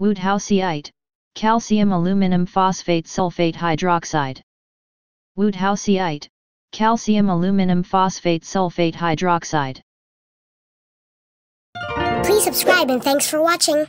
Woodhouseite, calcium aluminum phosphate sulfate hydroxide. Woodhouseite, calcium aluminum phosphate sulfate hydroxide. Please subscribe and thanks for watching.